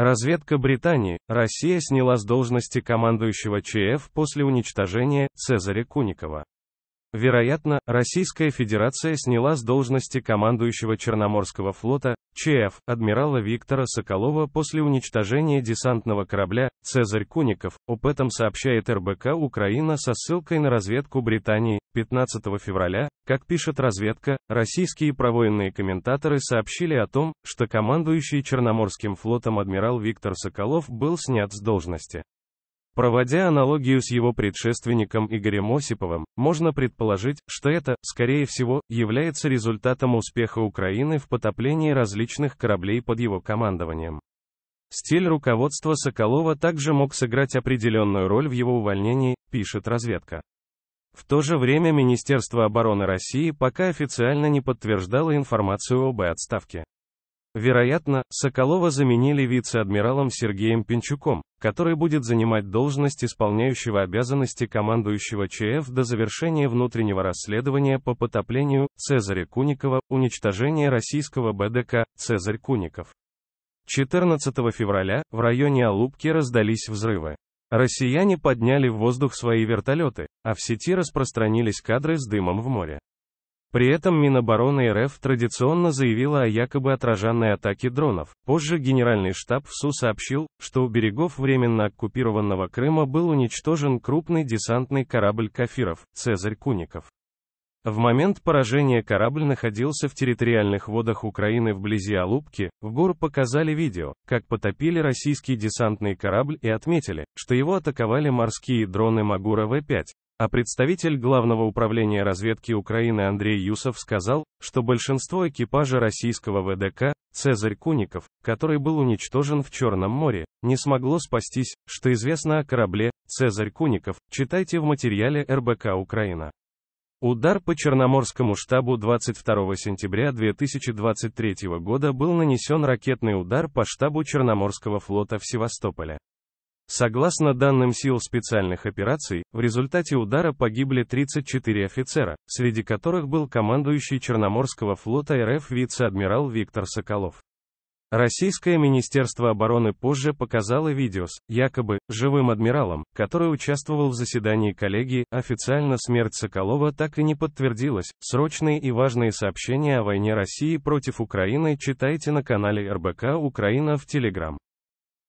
Разведка Британии. Россия сняла с должности командующего ЧФ после уничтожения Цезаря Куникова. Вероятно, Российская Федерация сняла с должности командующего Черноморского флота, ЧФ, адмирала Виктора Соколова после уничтожения десантного корабля «Цезарь Куников», об этом сообщает РБК Украина со ссылкой на разведку Британии. 15 февраля, как пишет разведка, российские провоенные комментаторы сообщили о том, что командующий Черноморским флотом адмирал Виктор Соколов был снят с должности. Проводя аналогию с его предшественником Игорем Осиповым, можно предположить, что это, скорее всего, является результатом успеха Украины в потоплении различных кораблей под его командованием. Стиль руководства Соколова также мог сыграть определенную роль в его увольнении, пишет разведка. В то же время Министерство обороны России пока официально не подтверждало информацию об отставке. Вероятно, Соколова заменили вице-адмиралом Сергеем Пинчуком, который будет занимать должность исполняющего обязанности командующего ЧФ до завершения внутреннего расследования по потоплению Цезаря Куникова, уничтожения российского БДК Цезарь Куников. 14 февраля в районе Алубки раздались взрывы. Россияне подняли в воздух свои вертолеты, а в сети распространились кадры с дымом в море. При этом Минобороны РФ традиционно заявила о якобы отраженной атаке дронов. Позже Генеральный штаб ВСУ сообщил, что у берегов временно оккупированного Крыма был уничтожен крупный десантный корабль «Кафиров» «Цезарь Куников». В момент поражения корабль находился в территориальных водах Украины вблизи Алубки, в ГОР показали видео, как потопили российский десантный корабль и отметили, что его атаковали морские дроны Магура В-5, а представитель Главного управления разведки Украины Андрей Юсов сказал, что большинство экипажа российского ВДК, Цезарь Куников, который был уничтожен в Черном море, не смогло спастись, что известно о корабле «Цезарь Куников», читайте в материале РБК «Украина». Удар по Черноморскому штабу 22 сентября 2023 года был нанесен ракетный удар по штабу Черноморского флота в Севастополе. Согласно данным сил специальных операций, в результате удара погибли 34 офицера, среди которых был командующий Черноморского флота РФ вице-адмирал Виктор Соколов. Российское Министерство обороны позже показало видео с, якобы, живым адмиралом, который участвовал в заседании коллегии, официально смерть Соколова так и не подтвердилась. Срочные и важные сообщения о войне России против Украины читайте на канале РБК Украина в Телеграм.